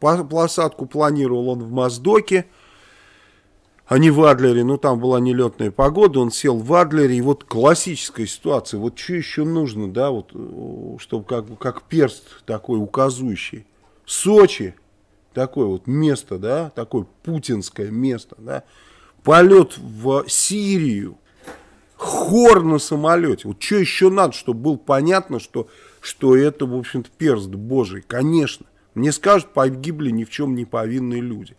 Посадку планировал он в Моздоке, а не в Адлере. Ну, там была нелетная погода, он сел в Адлере. И вот классическая ситуация. Вот что еще нужно, да, вот, чтобы как, как перст такой указующий. Сочи, такое вот место, да, такое путинское место, да. Полет в Сирию, хор на самолете. Вот что еще надо, чтобы было понятно, что, что это, в общем-то, перст божий, конечно. Мне скажут, погибли ни в чем не повинные люди.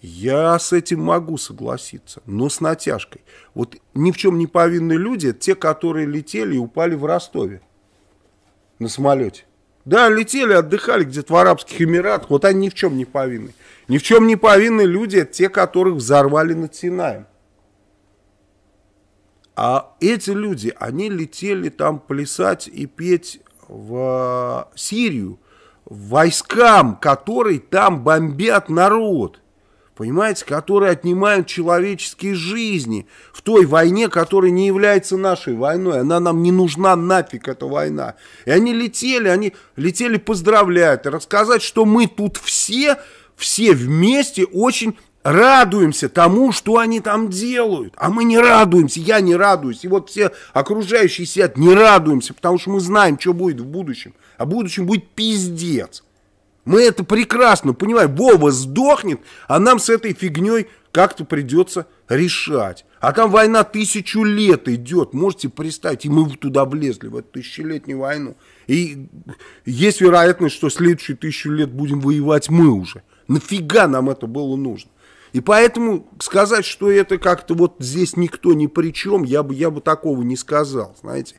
Я с этим могу согласиться, но с натяжкой. Вот ни в чем не повинные люди, это те, которые летели и упали в Ростове на самолете. Да, летели, отдыхали где-то в Арабских Эмиратах, вот они ни в чем не повинны. Ни в чем не повинны люди, это те, которых взорвали над Синаем. А эти люди, они летели там плясать и петь в э, Сирию, войскам, которые там бомбят народ. Понимаете, которые отнимают человеческие жизни в той войне, которая не является нашей войной. Она нам не нужна нафиг, эта война. И они летели, они летели поздравлять, рассказать, что мы тут все, все вместе очень радуемся тому, что они там делают. А мы не радуемся, я не радуюсь. И вот все окружающие сидят, не радуемся, потому что мы знаем, что будет в будущем. А в будущем будет пиздец. Мы это прекрасно понимаем. Вова сдохнет, а нам с этой фигней как-то придется решать. А там война тысячу лет идет, можете представить, и мы туда влезли, в эту тысячелетнюю войну. И есть вероятность, что следующие тысячу лет будем воевать мы уже. Нафига нам это было нужно? И поэтому сказать, что это как-то вот здесь никто ни при чем, я бы, я бы такого не сказал, знаете.